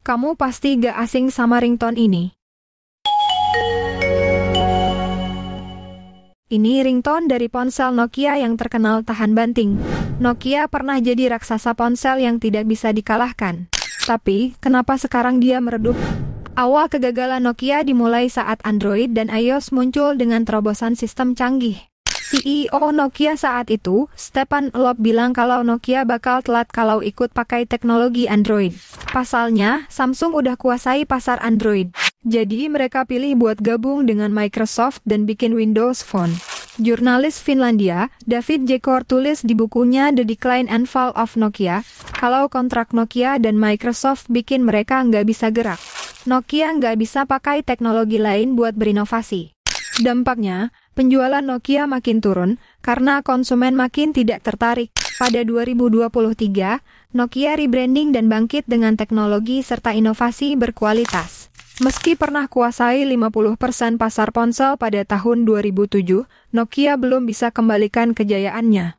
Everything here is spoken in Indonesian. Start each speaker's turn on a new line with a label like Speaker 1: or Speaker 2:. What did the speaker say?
Speaker 1: Kamu pasti gak asing sama ringtone ini. Ini ringtone dari ponsel Nokia yang terkenal tahan banting. Nokia pernah jadi raksasa ponsel yang tidak bisa dikalahkan. Tapi, kenapa sekarang dia meredup? Awal kegagalan Nokia dimulai saat Android dan iOS muncul dengan terobosan sistem canggih. CEO Nokia saat itu, Stepan Lop bilang kalau Nokia bakal telat kalau ikut pakai teknologi Android. Pasalnya, Samsung udah kuasai pasar Android. Jadi mereka pilih buat gabung dengan Microsoft dan bikin Windows Phone. Jurnalis Finlandia, David Jekor tulis di bukunya The Decline and Fall of Nokia, kalau kontrak Nokia dan Microsoft bikin mereka nggak bisa gerak. Nokia nggak bisa pakai teknologi lain buat berinovasi. Dampaknya, penjualan Nokia makin turun karena konsumen makin tidak tertarik. Pada 2023, Nokia rebranding dan bangkit dengan teknologi serta inovasi berkualitas. Meski pernah kuasai 50% pasar ponsel pada tahun 2007, Nokia belum bisa kembalikan kejayaannya.